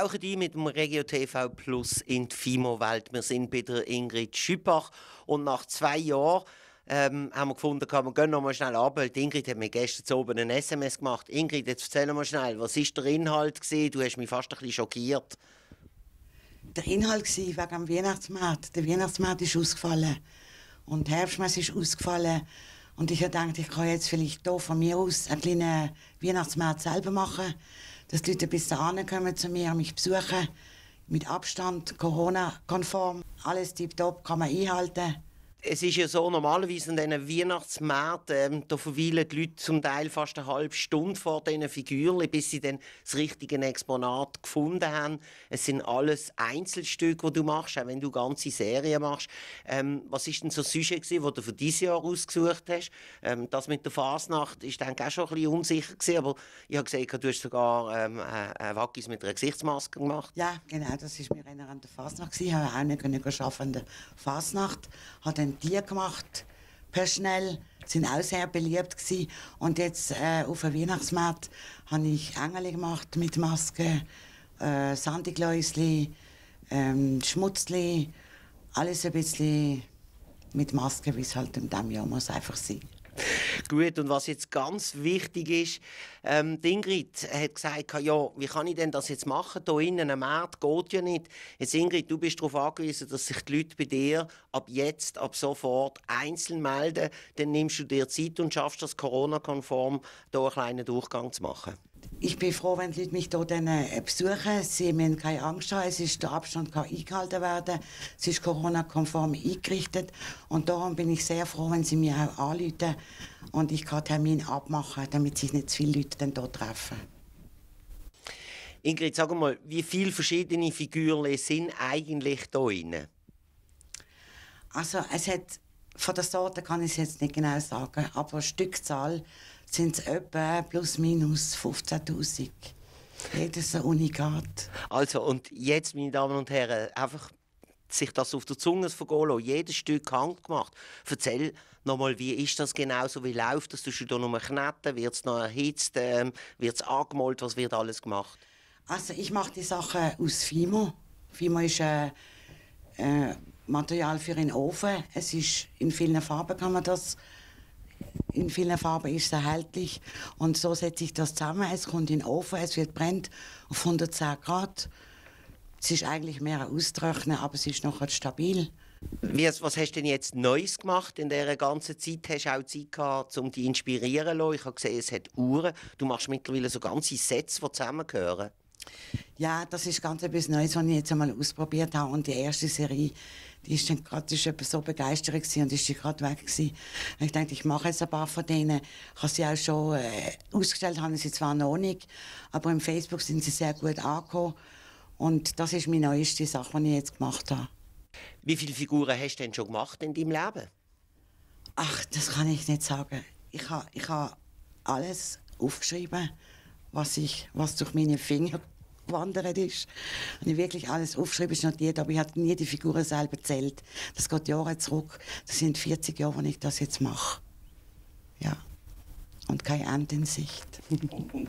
tauchen ein mit dem Regio TV Plus in die FIMO-Welt. Wir sind bei der Ingrid Schüppach und nach zwei Jahren ähm, haben wir gefunden, kann man gehen noch mal schnell ab. Die Ingrid hat mir gestern oben ein SMS gemacht. Ingrid, jetzt erzähl mal schnell, was war der Inhalt gewesen? Du hast mich fast ein bisschen schockiert. Der Inhalt war wegen dem Weihnachtsmarkt. Der Weihnachtsmarkt ist ausgefallen und der Herbstmess ist ausgefallen und ich dachte, ich kann jetzt vielleicht hier von mir aus einen kleinen Weihnachtsmarkt selber machen, dass die Leute bis dahin kommen zu mir, mich besuchen, mit Abstand, Corona-konform. Alles tiptop kann man einhalten es ist ja so, normalerweise an diesen Weihnachtsmärkten, ähm, da verweilen die Leute zum Teil fast eine halbe Stunde vor diesen Figuren, bis sie dann das richtige Exponat gefunden haben. Es sind alles Einzelstücke, die du machst, auch wenn du ganze Serien machst. Ähm, was ist denn so Sujet gewesen, das du für dieses Jahr ausgesucht hast? Ähm, das mit der Fasnacht ist dann auch schon ein bisschen unsicher gewesen, aber ich habe gesehen, du hast sogar ähm, äh, äh, Wackis mit einer Gesichtsmaske gemacht. Ja, genau, das war mir einer an der Fasnacht Ich habe auch nicht arbeiten an der Fasnacht. Hat haben die gemacht, personell, sind auch sehr beliebt gewesen. Und jetzt äh, auf dem Weihnachtsmarkt habe ich Engel gemacht mit Maske, äh, Sandigläusli, ähm, Schmutzli, alles ein bisschen mit Maske, wie es halt diesem Jahr muss einfach sein. Gut, und was jetzt ganz wichtig ist, ähm, Ingrid hat gesagt, ja, wie kann ich denn das jetzt machen? Hier innen am Markt geht ja nicht. Jetzt Ingrid, du bist darauf angewiesen, dass sich die Leute bei dir ab jetzt, ab sofort einzeln melden. Dann nimmst du dir Zeit und schaffst das Corona-konform, hier einen kleinen Durchgang zu machen. Ich bin froh, wenn die Leute mich hier äh, besuchen. Sie müssen keine Angst haben. Es ist, der Abstand kann eingehalten werden. Es ist Corona-konform eingerichtet. Und darum bin ich sehr froh, wenn Sie mich auch anrufen. Und ich kann Termin abmachen, damit sich nicht zu viele Leute dann hier treffen. Ingrid, sag mal, wie viele verschiedene Figuren sind eigentlich hier drin? Also, es hat, von der Sorte kann ich es jetzt nicht genau sagen, aber Stückzahl sind es etwa plus minus 15.000. Jedes ein Unikat. Also, und jetzt, meine Damen und Herren, einfach sich das auf der Zunge vergehen lassen. Jedes Stück handgemacht. Erzähl nochmal, wie ist das genau so? Wie läuft das? Du du hier nochmal kneten? Wird es noch erhitzt? Ähm, wird es angemalt? Was wird alles gemacht? Also ich mache die Sachen aus Fimo. Fimo ist äh, äh, Material für den Ofen. Es ist in vielen Farben kann man das in vielen Farben ist es erhältlich. Und so setze ich das zusammen. Es kommt in den Ofen, es wird brennt auf 110 Grad. Es ist eigentlich mehr ein Austrocknen, aber es ist noch stabil. Wie, was hast du denn jetzt Neues gemacht in dieser ganzen Zeit? Hast du auch Zeit gehabt, um dich inspirieren zu lassen? Ich habe gesehen, es hat Uhren. Du machst mittlerweile so ganze Sätze, die zusammengehören. Ja, das ist ganz etwas Neues, was ich jetzt einmal ausprobiert habe. Und die erste Serie, die ist dann gerade, so begeistert gewesen und ist gerade weg gewesen. ich dachte, ich mache jetzt ein paar von denen. Ich habe sie auch schon äh, ausgestellt, haben sie zwar noch nicht, aber im Facebook sind sie sehr gut angekommen. Und das ist meine neueste Sache, die ich jetzt gemacht habe. Wie viele Figuren hast du denn schon gemacht in deinem Leben? Ach, das kann ich nicht sagen. Ich habe ich ha alles aufgeschrieben, was, ich, was durch meine Finger gewandert ist. Und ich wirklich alles aufgeschrieben, notiert, aber ich habe nie die Figuren selber gezählt. Das geht Jahre zurück. Das sind 40 Jahre, wenn ich das jetzt mache. Ja. Und kein Ende in Sicht.